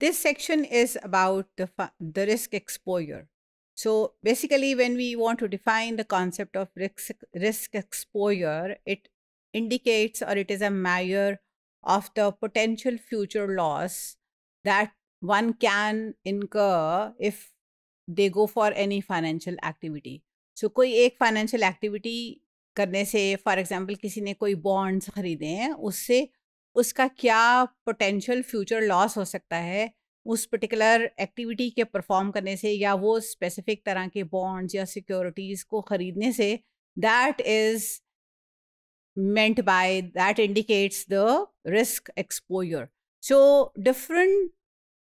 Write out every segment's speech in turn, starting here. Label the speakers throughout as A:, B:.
A: This section is about the, the risk exposure. So basically, when we want to define the concept of risk, risk exposure, it indicates or it is a measure of the potential future loss that one can incur if they go for any financial activity. So कोई एक financial activity करने से for example, किसी ने कोई bonds खरीदे हैं उससे उसका क्या पोटेंशियल फ्यूचर लॉस हो सकता है उस पर्टिकुलर एक्टिविटी के परफॉर्म करने से या वो स्पेसिफिक तरह के बॉन्ड्स या सिक्योरिटीज़ को ख़रीदने से that is meant by that indicates the risk exposure so different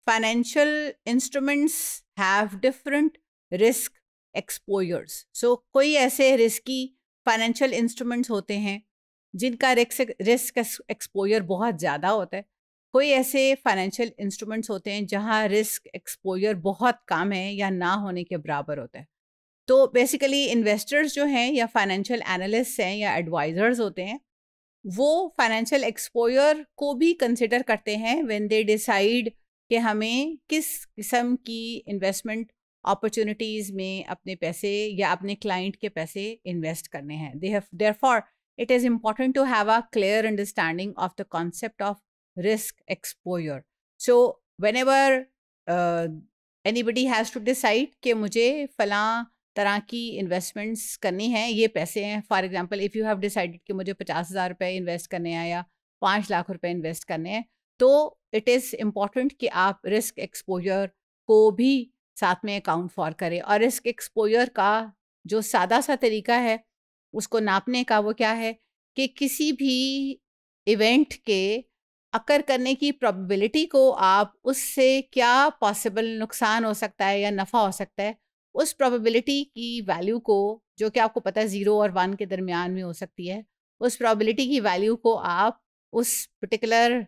A: financial instruments have different risk exposures so कोई ऐसे रिस्की फाइनेंशियल इंस्ट्रूमेंट्स होते हैं जिनका रिस्क रिस्क एक्सपोजर बहुत ज़्यादा होता है कोई ऐसे फाइनेंशियल इंस्ट्रूमेंट्स होते हैं जहाँ रिस्क एक्सपोजर बहुत कम है या ना होने के बराबर होता है तो बेसिकली इन्वेस्टर्स जो हैं या फाइनेंशियल एनालिस्ट हैं या एडवाइज़र्स होते हैं वो फाइनेंशियल एक्सपोजर को भी कंसिडर करते हैं वेन दे डिसाइड कि हमें किस किस्म की इन्वेस्टमेंट अपॉर्चुनिटीज़ में अपने पैसे या अपने क्लाइंट के पैसे इन्वेस्ट करने हैं they have their it is important to have a clear understanding of the concept of risk exposure. So, whenever uh, anybody has to decide कि मुझे फला तरह की इन्वेस्टमेंट्स करनी है ये पैसे हैं for example if you have decided कि मुझे पचास हज़ार रुपये इन्वेस्ट करने हैं या पाँच लाख रुपए इन्वेस्ट करने हैं तो इट इज़ इम्पॉर्टेंट कि आप रिस्क एक्सपोजर को भी साथ में अकाउंट फॉर करें और रिस्क एक्सपोजर का जो सादा सा तरीका है उसको नापने का वो क्या है कि किसी भी इवेंट के अकर करने की प्रोबेबिलिटी को आप उससे क्या पॉसिबल नुकसान हो सकता है या नफ़ा हो सकता है उस प्रोबेबिलिटी की वैल्यू को जो कि आपको पता है ज़ीरो और वन के दरमियान में हो सकती है उस प्रोबेबिलिटी की वैल्यू को आप उस पर्टिकुलर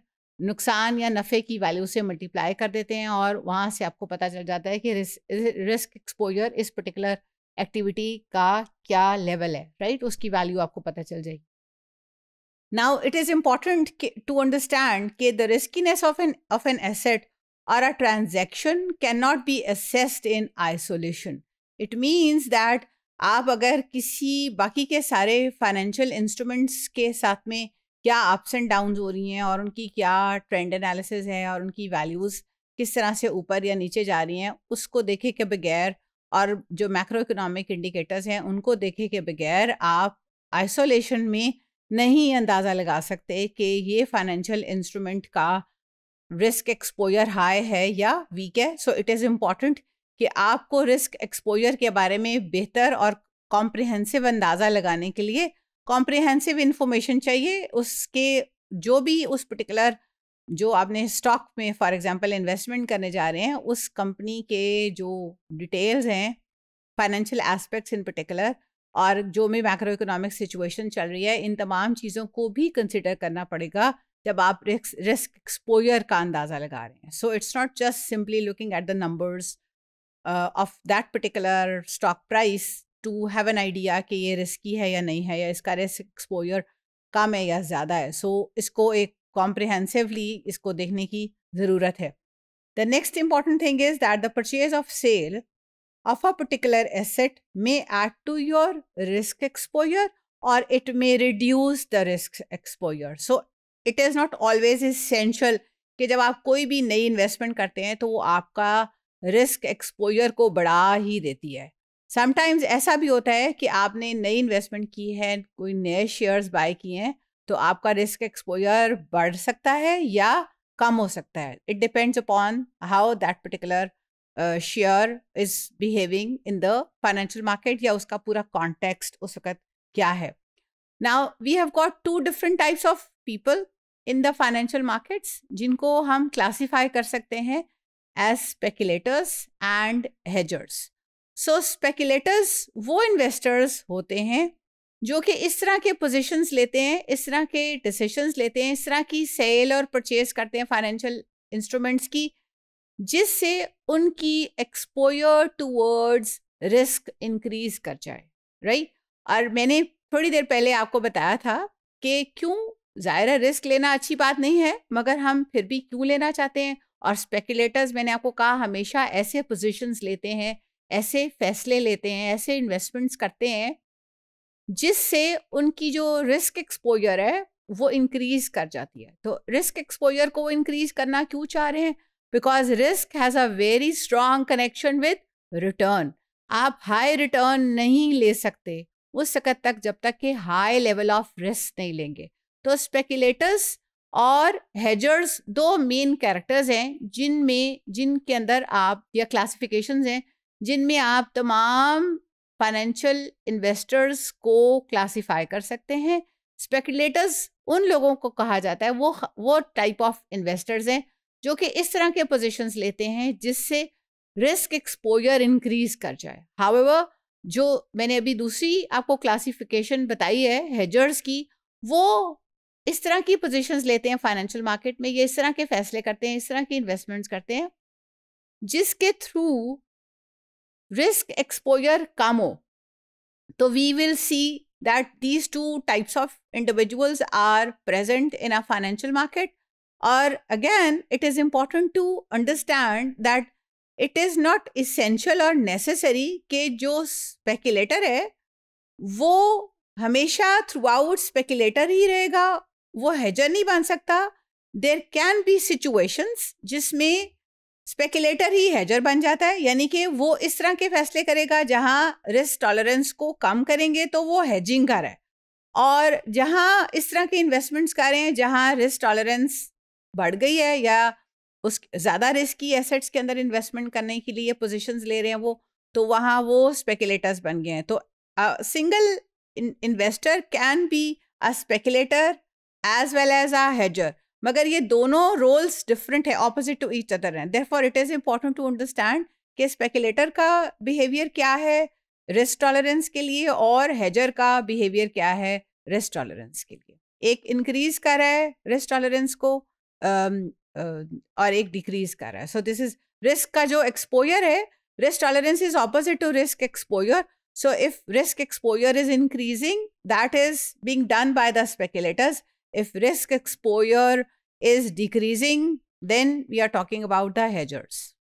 A: नुकसान या नफ़े की वैल्यू से मल्टीप्लाई कर देते हैं और वहाँ से आपको पता चल जाता है कि रिस्क एक्सपोजर इस पर्टिकुलर एक्टिविटी का क्या लेवल है राइट right? उसकी वैल्यू आपको पता चल जाएगी it is important to understand के the riskiness of an of an asset asset or transaction can not be assessed in isolation it means that आप अगर किसी बाकी के सारे फाइनेंशियल इंस्ट्रूमेंट्स के साथ में क्या अप्स एंड डाउन हो रही हैं और उनकी क्या ट्रेंड एनालिसिस है और उनकी वैल्यूज़ किस तरह से ऊपर या नीचे जा रही हैं उसको देखे के बगैर और जो मैक्रो इकोनॉमिक इंडिकेटर्स हैं उनको देखे के बगैर आप आइसोलेशन में नहीं अंदाज़ा लगा सकते कि ये फाइनेंशियल इंस्ट्रूमेंट का रिस्क एक्सपोजर हाई है या वीक है सो इट इज़ इम्पॉर्टेंट कि आपको रिस्क एक्सपोजर के बारे में बेहतर और कॉम्प्रिहेंसिव अंदाज़ा लगाने के लिए कॉम्प्रिहेंसिव इंफॉर्मेशन चाहिए उसके जो भी उस पर्टिकुलर जो आपने स्टॉक में फॉर एग्जांपल इन्वेस्टमेंट करने जा रहे हैं उस कंपनी के जो डिटेल्स हैं फाइनेंशियल एस्पेक्ट्स इन पर्टिकुलर और जो भी मैक्रो इकोनॉमिक सिचुएशन चल रही है इन तमाम चीज़ों को भी कंसिडर करना पड़ेगा जब आप रिस्क एक्सपोजर का अंदाज़ा लगा रहे हैं so it's not just simply looking at the numbers of that particular stock price to have an idea कि ये रिस्की है या नहीं है या इसका रिस्क एक्सपोजर कम है या ज़्यादा है सो so, इसको एक कॉम्प्रिहेंसिवली इसको देखने की ज़रूरत है the next important thing is that the purchase of sale of a particular asset may add to your risk exposure और it may reduce the risk exposure so it is not always essential कि जब आप कोई भी नई investment करते हैं तो वो आपका रिस्क एक्सपोजर को बढ़ा ही देती है समटाइम्स ऐसा भी होता है कि आपने नई इन्वेस्टमेंट की है कोई नए शेयर्स बाय किए हैं तो आपका रिस्क एक्सपोजर बढ़ सकता है या कम हो सकता है it depends upon how that particular share is behaving in the financial market या उसका पूरा कॉन्टेक्स्ट उस वक्त क्या है now we have got two different types of people in the financial markets जिनको हम क्लासीफाई कर सकते हैं as speculators and hedgers so speculators वो इन्वेस्टर्स होते हैं जो कि इस तरह के पोजीशंस लेते हैं इस तरह के डिसीशंस लेते हैं इस तरह की सेल और परचेज करते हैं फाइनेंशियल इंस्ट्रूमेंट्स की जिससे उनकी एक्सपोयर टूवर्ड्स रिस्क इंक्रीज कर जाए राइट और मैंने थोड़ी देर पहले आपको बताया था कि क्यों ज़ाहिर रिस्क लेना अच्छी बात नहीं है मगर हम फिर भी क्यों लेना चाहते हैं और स्पेकुलेटर्स मैंने आपको कहा हमेशा ऐसे पोजीशंस लेते हैं ऐसे फैसले लेते हैं ऐसे इन्वेस्टमेंट्स करते हैं जिससे उनकी जो रिस्क एक्सपोजर है वो इंक्रीज कर जाती है तो रिस्क एक्सपोजर को इंक्रीज करना क्यों चाह रहे हैं because risk has a very strong connection with return आप हाई रिटर्न नहीं ले सकते उस वक्त तक जब तक कि हाई लेवल ऑफ रिस्क नहीं लेंगे तो स्पेकुलेटर्स और हेजर्स दो मेन कैरेक्टर्स हैं जिनमें जिनके अंदर आप या क्लासिफिकेशंस हैं जिनमें आप तमाम फाइनेंशियल इन्वेस्टर्स को क्लासिफाई कर सकते हैं स्पेकुलेटर्स उन लोगों को कहा जाता है वो वो टाइप ऑफ इन्वेस्टर्स हैं जो कि इस तरह के पोजीशंस लेते हैं जिससे रिस्क एक्सपोजर इंक्रीज कर जाए हावेवर जो मैंने अभी दूसरी आपको क्लासिफिकेशन बताई है हेजर्स की वो इस तरह की पोजीशंस लेते हैं फाइनेंशियल मार्केट में ये इस तरह के फैसले करते हैं इस तरह की इन्वेस्टमेंट्स करते हैं जिसके through risk exposure kamo so we will see that these two types of individuals are present in our financial market or again it is important to understand that it is not essential or necessary कि जो speculator है वो हमेशा through out speculator ही रहेगा वो हैजर नहीं बन सकता देर कैन बी सिचुएशंस जिसमें स्पेकुलेटर ही हैजर बन जाता है यानी कि वो इस तरह के फैसले करेगा जहां रिस्क टॉलरेंस को कम करेंगे तो वो हैजिंग कर है और जहां इस तरह के इन्वेस्टमेंट्स कर रहे हैं जहां रिस्क टॉलरेंस बढ़ गई है या उस ज़्यादा रिस्की एसेट्स के अंदर इन्वेस्टमेंट करने के लिए पोजिशन ले रहे हैं वो तो वहाँ वो स्पेकुलेटर्स बन गए हैं तो single investor can be a speculator as well as a hedger मगर ये दोनों रोल्स डिफरेंट है ऑपोजिट टू ईच अदर हैं therefore it is important to understand कि स्पेकुलेटर का बिहेवियर क्या है रिस्क टॉलरेंस के लिए और हेजर का बिहेवियर क्या है रिस्क टॉलरेंस के लिए एक इंक्रीज कर रहा है रिस्क टॉलरेंस को और एक डिक्रीज कर रहा है सो दिस इज रिस्क का जो एक्सपोयर है risk tolerance is opposite to risk exposure so if risk exposure is increasing that is being done by the speculators If risk exposure is decreasing, then we are talking about the hedgers.